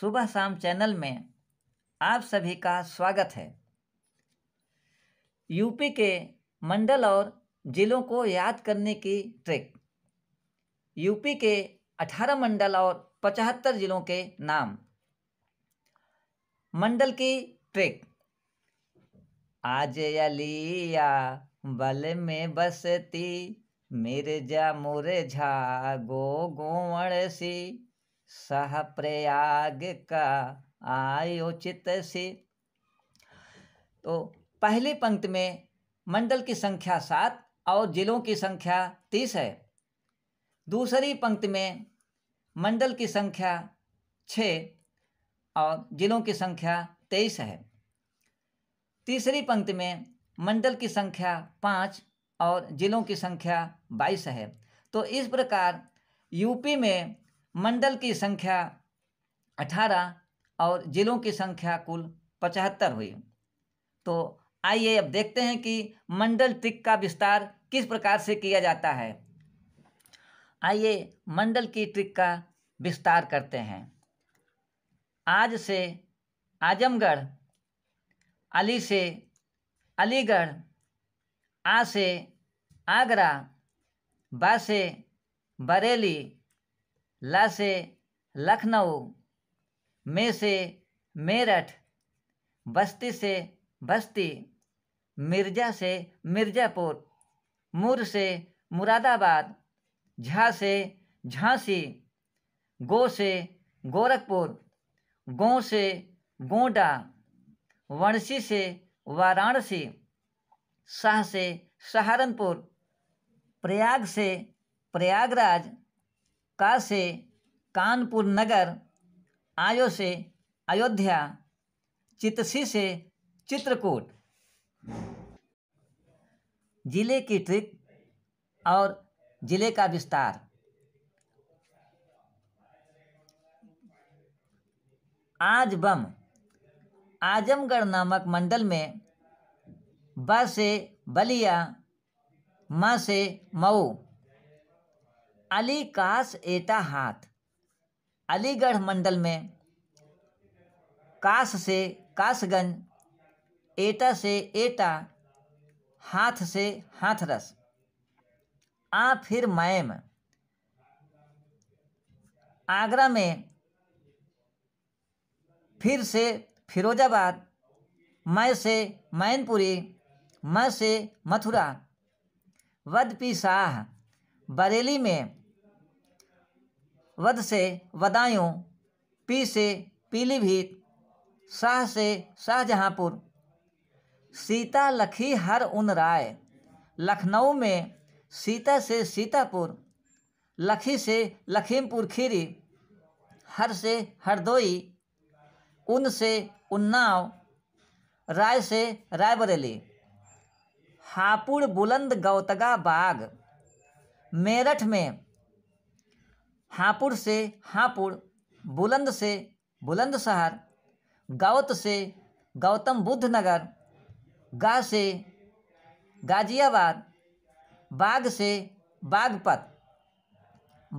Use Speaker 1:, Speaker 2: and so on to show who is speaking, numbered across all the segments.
Speaker 1: सुबह शाम चैनल में आप सभी का स्वागत है यूपी के मंडल और ज़िलों को याद करने की ट्रिक यूपी के 18 मंडल और 75 ज़िलों के नाम मंडल की ट्रिक आज अलिया बल में बसती मिर्जा मुरझा गो गोवण सी प्रयाग का आयोचित से तो पहली पंक्त में मंडल की संख्या सात और जिलों की संख्या तीस है दूसरी पंक्त में मंडल की संख्या छ और जिलों की संख्या तेईस है तीसरी पंक्ति में मंडल की संख्या पाँच और जिलों की संख्या बाईस है तो इस प्रकार यूपी में मंडल की संख्या अठारह और जिलों की संख्या कुल पचहत्तर हुई तो आइए अब देखते हैं कि मंडल टिक का विस्तार किस प्रकार से किया जाता है आइए मंडल की ट्रिक का विस्तार करते हैं आज से आजमगढ़ अली से अलीगढ़ आ से आगरा बा से बरेली ला से लखनऊ मे से मेरठ बस्ती से बस्ती मिर्जा से मिर्ज़ापुर मुर से मुरादाबाद झा से झांसी गो से गोरखपुर गो से गोंडा वणसी से वाराणसी शाह से सहारनपुर प्रयाग से प्रयागराज का से कानपुर नगर आयो से अयोध्या चित्सी से चित्रकूट जिले की ट्रिक और जिले का विस्तार आज बम आजमगढ़ नामक मंडल में ब से बलिया म से मऊ अली काश एटा हाथ अलीगढ़ मंडल में काश से काशगंज एटा से एटा हाथ से हाथरस आ फिर मैम आगरा में फिर से फिरोजाबाद मैं से मैनपुरी मैं से मथुरा वदपी शाह बरेली में वद से वदायूँ पी से पीलीभीत शाह से शाहजहाँपुर सीता लखी हर उन राय लखनऊ में सीता से सीतापुर लखी से लखीमपुर खीरी हर से हरदोई उन से उन्नाव राय से रायबरेली हापुड़ बुलंद गौतगा बाग मेरठ में हापुड़ से हापुड़ बुलंद से बुलंदशहर गौत से गौतम बुद्ध नगर गा से गाजियाबाद बाग से बागपत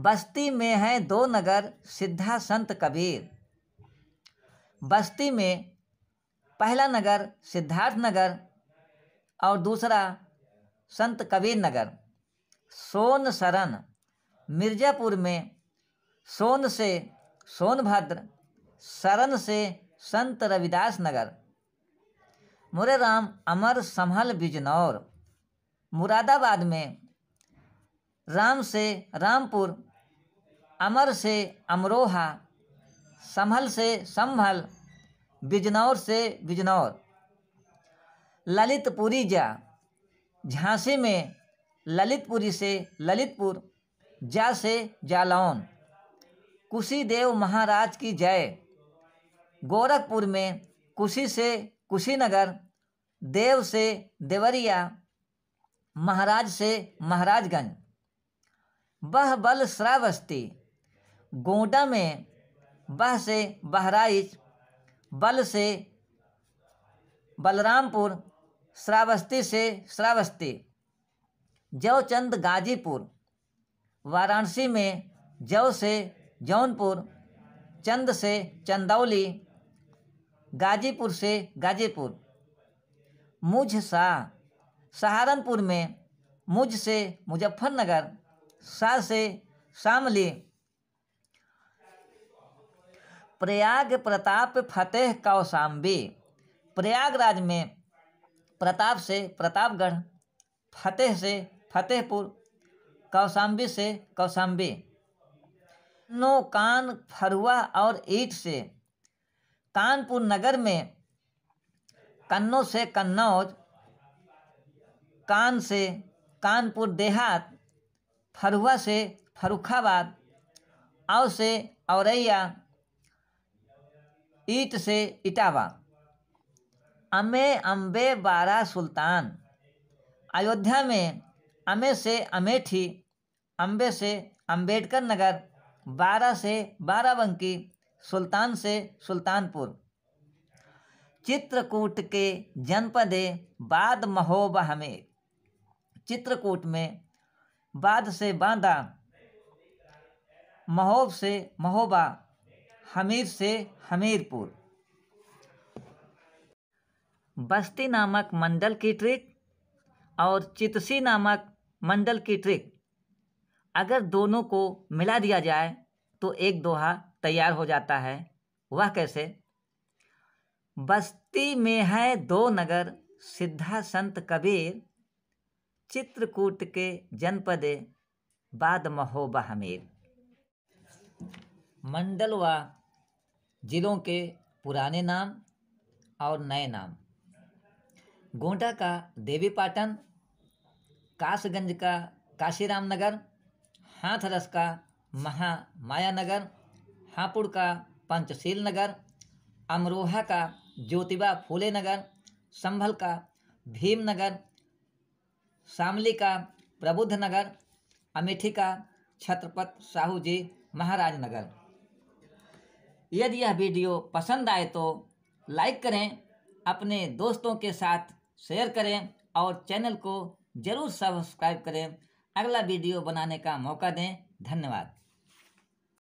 Speaker 1: बस्ती में हैं दो नगर सिद्धा संत कबीर बस्ती में पहला नगर सिद्धार्थ नगर और दूसरा संत कबीर नगर सोन सरन मिर्ज़ापुर में सोन से सोनभद्र शरण से संत रविदास नगर मुरे राम अमर संभल बिजनौर मुरादाबाद में राम से रामपुर अमर से अमरोहा संभल से संभल बिजनौर से बिजनौर ललितपुरी जा झांसी में ललितपुरी से ललितपुर जा से जालौन कुशीदेव महाराज की जय गोरखपुर में कुशी से कुशीनगर देव से देवरिया महाराज से महाराजगंज बल श्रावस्ती गोंडा में बह से बहराइच बल से बलरामपुर श्रावस्ती से श्रावस्ती जवचंद गाजीपुर वाराणसी में जव से जौनपुर चंद से चंदौली गाजीपुर से गाजीपुर मुझ सा सहारनपुर में मुझ से मुजफ्फरनगर सा से शामली प्रयाग प्रताप फतेह कौशाम्बी प्रयागराज में प्रताप से प्रतापगढ़ फतेह से फतेहपुर कौशाम्बी से कौशाम्बी कन्नों कान फरुआ और ईट से कानपुर नगर में कन्नों से कन्नौज कान से कानपुर देहात फरुआ से फरुखाबाद औ से औरैया ईट से इटावा अमे अम्बे बारा सुल्तान अयोध्या में अमे से अमेठी अम्बे से अम्बेडकर नगर बारा से बाराबंकी सुल्तान से सुल्तानपुर चित्रकूट के जनपदे बाद महोबा हमें चित्रकूट में बाद से बांदा महोब से महोबा हमीर से हमीरपुर बस्ती नामक मंडल की ट्रिक और चितसी नामक मंडल की ट्रिक अगर दोनों को मिला दिया जाए तो एक दोहा तैयार हो जाता है वह कैसे बस्ती में है दो नगर सिद्धा संत कबीर चित्रकूट के जनपद बाद महोबा हमीर मंडल व जिलों के पुराने नाम और नए नाम गोंडा का देवीपाटन कासगंज का काशीराम नगर हाथरस का महा माया नगर हापुड़ का पंचशील नगर अमरोहा का ज्योतिबा फूले नगर संभल का भीम नगर शामली का प्रबुद्ध नगर अमेठी का छत्रपत साहू जी महाराज नगर यदि यह वीडियो पसंद आए तो लाइक करें अपने दोस्तों के साथ शेयर करें और चैनल को ज़रूर सब्सक्राइब करें अगला वीडियो बनाने का मौका दें धन्यवाद